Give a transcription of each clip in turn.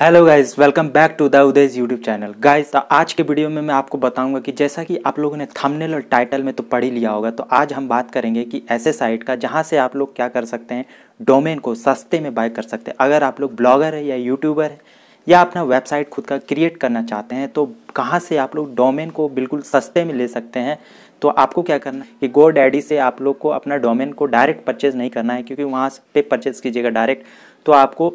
hello guys welcome back to the उदयज YouTube channel guys आज के वीडियो में मैं आपको बताऊंगा कि जैसा कि आप लोगों ने थंबनेल और टाइटल में तो पढ़ ही लिया होगा तो आज हम बात करेंगे कि ऐसे साइट का जहां से आप लोग क्या कर सकते हैं डोमेन को सस्ते में बाय कर सकते हैं अगर आप लोग ब्लॉगर है या यूट्यूबर है या अपना वेबसाइट खुद का क्रिएट करना चाहते हैं तो कहाँ से आप लोग डोमेन को बिल्कुल सस्ते में ले सकते हैं तो आपको क्या करना है कि गो डैडी से आप लोग को अपना डोमेन को डायरेक्ट परचेज़ नहीं करना है क्योंकि वहाँ पे परचेज़ कीजिएगा डायरेक्ट तो आपको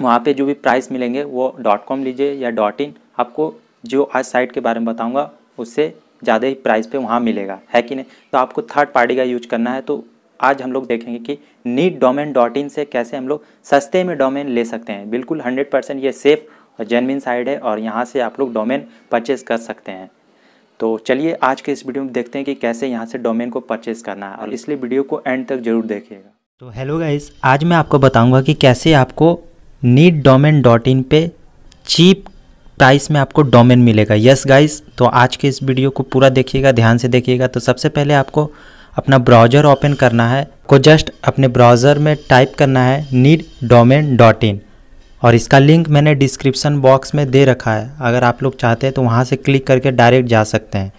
वहाँ पे जो भी प्राइस मिलेंगे वो डॉट कॉम लीजिए या डॉट इन आपको जो आज साइट के बारे में बताऊँगा उससे ज़्यादा ही प्राइस पे वहाँ मिलेगा है कि नहीं तो आपको थर्ड पार्टी का यूज करना है तो आज हम लोग देखेंगे कि नीट डोमेन डॉट इन से कैसे हम लोग सस्ते में डोमेन ले सकते हैं बिल्कुल हंड्रेड परसेंट ये सेफ़ और जेनविन साइड है और यहाँ से आप लोग डोमेन परचेज़ कर सकते हैं तो चलिए आज के इस वीडियो में देखते हैं कि कैसे यहाँ से डोमेन को परचेज़ करना है और इसलिए वीडियो को एंड तक जरूर देखिएगा तो हेलो गाइस आज मैं आपको बताऊंगा कि कैसे आपको नीट डोमेन डॉट इन पर चीप प्राइस में आपको डोमेन मिलेगा यस गाइस तो आज के इस वीडियो को पूरा देखिएगा ध्यान से देखिएगा तो सबसे पहले आपको अपना ब्राउज़र ओपन करना है को जस्ट अपने ब्राउज़र में टाइप करना है नीट डोमेन डॉट इन और इसका लिंक मैंने डिस्क्रिप्शन बॉक्स में दे रखा है अगर आप लोग चाहते हैं तो वहाँ से क्लिक करके डायरेक्ट जा सकते हैं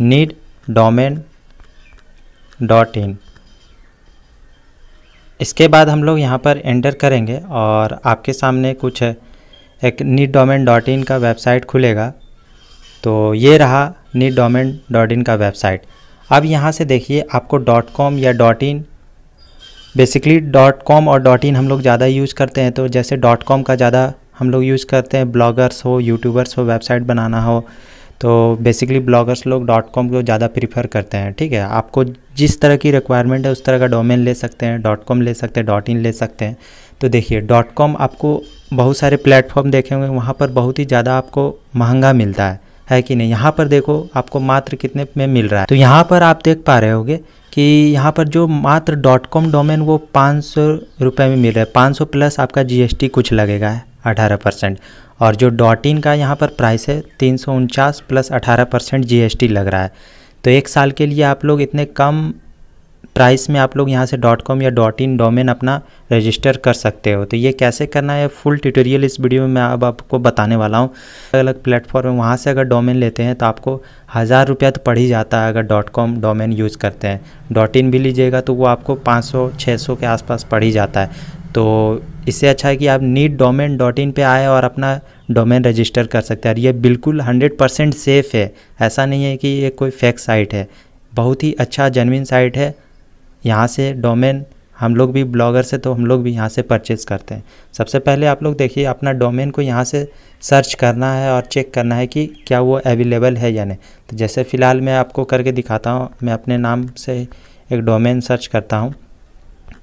नीट डोमेन डॉट इन इसके बाद हम लोग यहाँ पर एंटर करेंगे और आपके सामने कुछ एक नीट डोमेन डॉट इन का वेबसाइट खुलेगा तो ये रहा नीट डोमेन डॉट इन का वेबसाइट अब यहाँ से देखिए आपको डॉट कॉम या dot in basically dot com और डॉट इन हम लोग ज़्यादा यूज़ करते हैं तो जैसे डॉट कॉम का ज़्यादा हम लोग यूज़ करते हैं ब्लॉगर्स हो यूट्यूबर्स हो वेबसाइट बनाना हो तो बेसिकली ब्लॉगर्स लोग डॉट कॉम को ज़्यादा प्रीफर करते हैं ठीक है आपको जिस तरह की रिक्वायरमेंट है उस तरह का डोमेन ले सकते हैं डॉट कॉम ले सकते हैं डॉट इन ले सकते हैं तो देखिए डॉट कॉम आपको बहुत सारे प्लेटफॉर्म देखे होंगे वहाँ पर बहुत ही ज़्यादा आपको महंगा मिलता है है कि नहीं यहाँ पर देखो आपको मात्र कितने में मिल रहा है तो यहाँ पर आप देख पा रहे होगे कि यहाँ पर जो मात्र डॉट कॉम डोमेन वो पाँच सौ रुपये में मिल रहा है पाँच सौ प्लस आपका जीएसटी कुछ लगेगा अठारह परसेंट और जो डॉट इन का यहाँ पर प्राइस है तीन सौ उनचास प्लस अठारह परसेंट जी लग रहा है तो एक साल के लिए आप लोग इतने कम प्राइस में आप लोग यहाँ से डॉट कॉम या डॉट इन डोमेन अपना रजिस्टर कर सकते हो तो ये कैसे करना है फुल ट्यूटोरियल इस वीडियो में मैं अब आपको बताने वाला हूँ अलग अलग प्लेटफॉर्म वहाँ से अगर डोमेन लेते हैं तो आपको हज़ार रुपया तो पड़ ही जाता है अगर डॉट कॉम डोमेन यूज़ करते हैं डॉट इन भी लीजिएगा तो वो आपको पाँच सौ छः सौ के आसपास पड़ ही जाता है तो इससे अच्छा है कि आप नीट डोमेन डॉट इन पर आए और अपना डोमेन रजिस्टर कर सकते हैं और ये बिल्कुल हंड्रेड परसेंट सेफ़ है ऐसा नहीं है कि ये कोई फेक साइट है बहुत ही अच्छा जेनविन साइट है यहाँ से डोमेन हम लोग भी ब्लॉगर से तो हम लोग भी यहाँ से परचेज़ करते हैं सबसे पहले आप लोग देखिए अपना डोमेन को यहाँ से सर्च करना है और चेक करना है कि क्या वो अवेलेबल है या नहीं तो जैसे फ़िलहाल मैं आपको करके दिखाता हूँ मैं अपने नाम से एक डोमेन सर्च करता हूँ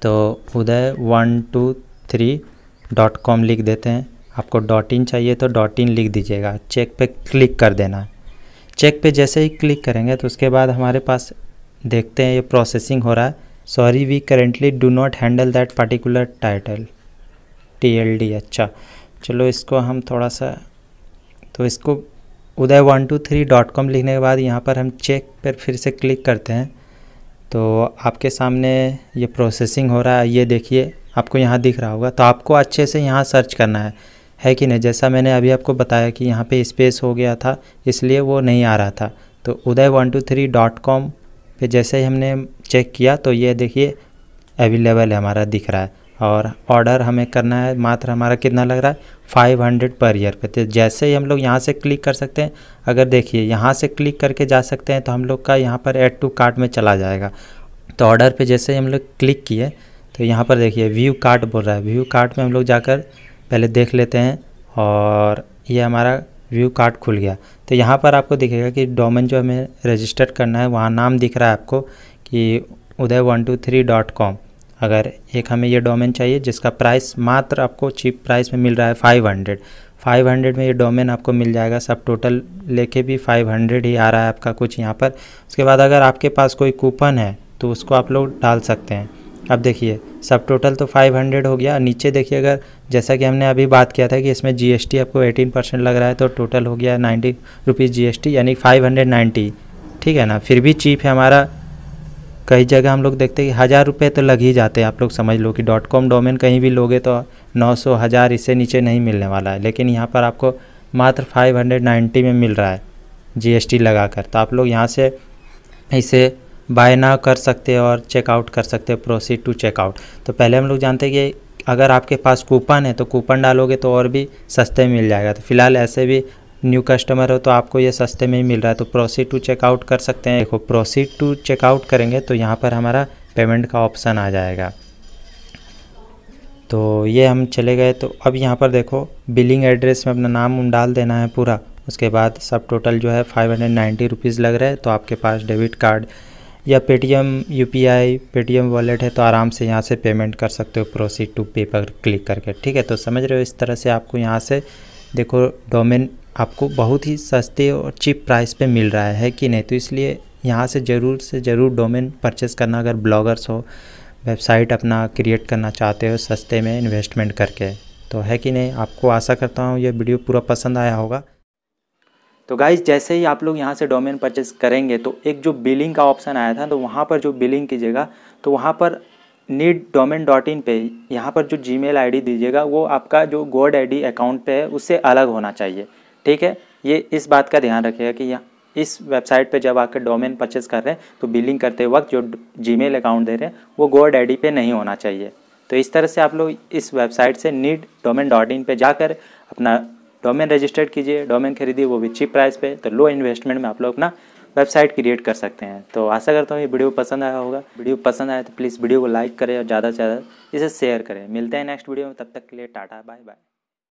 तो Uday one two three dot com लिख देते हैं आपको डॉट इन चाहिए तो डॉट इन लिख दीजिएगा चेक पे क्लिक कर देना है चेक पे जैसे ही क्लिक करेंगे तो उसके बाद हमारे पास देखते हैं ये प्रोसेसिंग हो रहा है sorry we currently do not handle that particular title टी अच्छा चलो इसको हम थोड़ा सा तो इसको Uday one two three dot com लिखने के बाद यहाँ पर हम चेक पर फिर से क्लिक करते हैं तो आपके सामने ये प्रोसेसिंग हो रहा है ये देखिए आपको यहाँ दिख रहा होगा तो आपको अच्छे से यहाँ सर्च करना है है कि नहीं जैसा मैंने अभी आपको बताया कि यहाँ पे स्पेस हो गया था इसलिए वो नहीं आ रहा था तो Uday one two three dot com पर जैसे ही हमने चेक किया तो ये देखिए अवेलेबल है हमारा दिख रहा है और ऑर्डर हमें करना है मात्र हमारा कितना लग रहा है 500 पर ईयर पे तो जैसे ही हम लोग यहाँ से क्लिक कर सकते हैं अगर देखिए यहाँ से क्लिक करके जा सकते हैं तो हम लोग का यहाँ पर एड टू कार्ट में चला जाएगा तो ऑर्डर पे जैसे ही हम लोग क्लिक किए तो यहाँ पर देखिए व्यू कार्ट बोल रहा है व्यू कार्ट में हम लोग जाकर पहले देख लेते हैं और ये हमारा व्यू कार्ट खुल गया तो यहाँ पर आपको दिखेगा कि डोमेन जो हमें रजिस्टर्ड करना है वहाँ नाम दिख रहा है आपको कि Uday one two three dot com अगर एक हमें ये डोमेन चाहिए जिसका प्राइस मात्र आपको चीप प्राइस में मिल रहा है फाइव हंड्रेड फाइव हंड्रेड में ये डोमेन आपको मिल जाएगा सब टोटल लेके भी फाइव हंड्रेड ही आ रहा है आपका कुछ यहाँ पर उसके बाद अगर आपके पास कोई कूपन है तो उसको आप लोग डाल सकते हैं अब देखिए सब टोटल तो 500 हो गया नीचे देखिए अगर जैसा कि हमने अभी बात किया था कि इसमें जीएसटी आपको 18 परसेंट लग रहा है तो टोटल हो गया नाइन्टी रुपीज़ जी यानी 590 ठीक है ना फिर भी चीप है हमारा कई जगह हम लोग देखते हैं कि हज़ार रुपये तो लग ही जाते हैं आप लोग समझ लो कि डॉट कॉम डोमेन कहीं भी लोगे तो नौ सौ हज़ार इससे नीचे नहीं मिलने वाला है लेकिन यहाँ पर आपको मात्र फाइव हंड्रेड नाइन्टी में मिल रहा है जीएसटी लगाकर तो आप लोग यहाँ से इसे बाय ना कर सकते और चेकआउट कर सकते प्रोसीड टू चेकआउट तो पहले हम लोग जानते हैं कि अगर आपके पास कूपन है तो कूपन डालोगे तो और भी सस्ते मिल जाएगा तो फिलहाल ऐसे भी न्यू कस्टमर हो तो आपको ये सस्ते में ही मिल रहा है तो प्रोसीड टू चेकआउट कर सकते हैं देखो प्रोसीड टू चेकआउट करेंगे तो यहाँ पर हमारा पेमेंट का ऑप्शन आ जाएगा तो ये हम चले गए तो अब यहाँ पर देखो बिलिंग एड्रेस में अपना नाम डाल देना है पूरा उसके बाद सब टोटल जो है फाइव हंड्रेड नाइन्टी रुपीज़ लग रहा है तो आपके पास डेबिट कार्ड या Paytm U P I M wallet है तो आराम से यहाँ से पेमेंट कर सकते हो प्रोसीड टू पे पर क्लिक करके ठीक है तो समझ रहे हो इस तरह से आपको यहाँ से देखो डोमेन आपको बहुत ही सस्ते और चिप प्राइस पे मिल रहा है कि नहीं तो इसलिए यहाँ से ज़रूर से ज़रूर डोमेन परचेस करना अगर ब्लॉगर्स हो वेबसाइट अपना क्रिएट करना चाहते हो सस्ते में इन्वेस्टमेंट करके तो है कि नहीं आपको आशा करता हूँ यह वीडियो पूरा पसंद आया होगा तो गाइज जैसे ही आप लोग यहाँ से डोमेन परचेस करेंगे तो एक जो बिलिंग का ऑप्शन आया था तो वहाँ पर जो बिलिंग कीजिएगा तो वहाँ पर नीड डोमेन डॉट इन पे यहाँ पर जो जी मेल दीजिएगा वो आपका जो गोड आई अकाउंट पर है उससे अलग होना चाहिए ठीक है ये इस बात का ध्यान रखिएगा कि यहाँ इस वेबसाइट पे जब आकर डोमेन परचेज कर रहे हैं तो बिलिंग करते वक्त जो जीमेल अकाउंट दे रहे हैं वो गो डैडी पे नहीं होना चाहिए तो इस तरह से आप लोग इस वेबसाइट से नीड डोमेन डॉट इन पर जाकर अपना डोमेन रजिस्टर्ड कीजिए डोमेन खरीदिए वो भी चीप प्राइस पे तो लो इन्वेस्टमेंट में आप लोग अपना वेबसाइट क्रिएट कर सकते हैं तो आशा करता हूँ ये वीडियो पसंद आया होगा वीडियो पसंद आया तो प्लीज़ वीडियो को लाइक करें और ज़्यादा से ज़्यादा इसे शेयर करें मिलते हैं नेक्स्ट वीडियो में तब तक के लिए टाटा बाय बाय